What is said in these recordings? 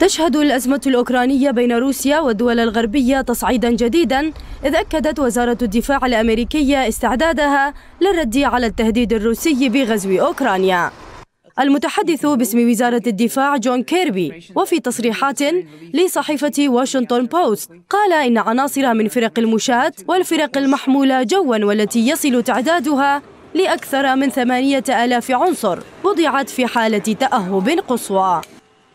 تشهد الأزمة الأوكرانية بين روسيا والدول الغربية تصعيدا جديدا إذ أكدت وزارة الدفاع الأمريكية استعدادها للرد على التهديد الروسي بغزو أوكرانيا المتحدث باسم وزارة الدفاع جون كيربي وفي تصريحات لصحيفة واشنطن بوست قال إن عناصر من فرق المشاة والفرق المحمولة جوا والتي يصل تعدادها لأكثر من ثمانية ألاف عنصر وضعت في حالة تأهب قصوى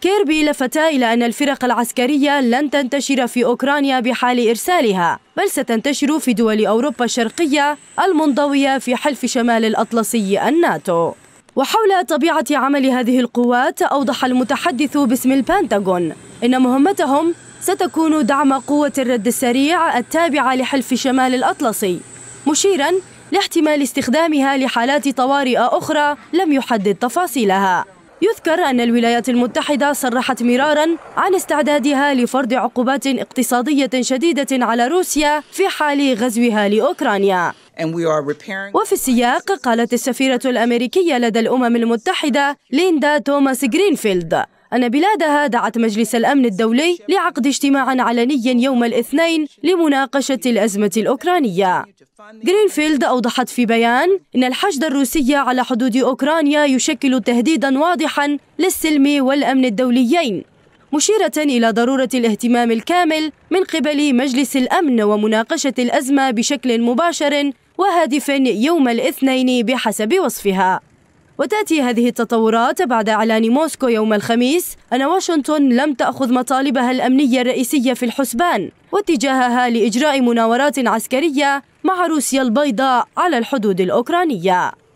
كيربي لفت إلى أن الفرق العسكرية لن تنتشر في أوكرانيا بحال إرسالها بل ستنتشر في دول أوروبا الشرقية المنضوية في حلف شمال الأطلسي الناتو وحول طبيعة عمل هذه القوات أوضح المتحدث باسم البنتاغون إن مهمتهم ستكون دعم قوة الرد السريع التابعة لحلف شمال الأطلسي مشيرا لاحتمال استخدامها لحالات طوارئ أخرى لم يحدد تفاصيلها يذكر أن الولايات المتحدة صرحت مراراً عن استعدادها لفرض عقوبات اقتصادية شديدة على روسيا في حال غزوها لأوكرانيا وفي السياق قالت السفيرة الأمريكية لدى الأمم المتحدة ليندا توماس جرينفيلد أن بلادها دعت مجلس الأمن الدولي لعقد اجتماع علني يوم الاثنين لمناقشة الأزمة الأوكرانية غرينفيلد أوضحت في بيان أن الحشد الروسي على حدود أوكرانيا يشكل تهديدا واضحا للسلم والأمن الدوليين مشيرة إلى ضرورة الاهتمام الكامل من قبل مجلس الأمن ومناقشة الأزمة بشكل مباشر وهادف يوم الاثنين بحسب وصفها وتأتي هذه التطورات بعد إعلان موسكو يوم الخميس أن واشنطن لم تأخذ مطالبها الأمنية الرئيسية في الحسبان واتجاهها لإجراء مناورات عسكرية مع روسيا البيضاء على الحدود الأوكرانية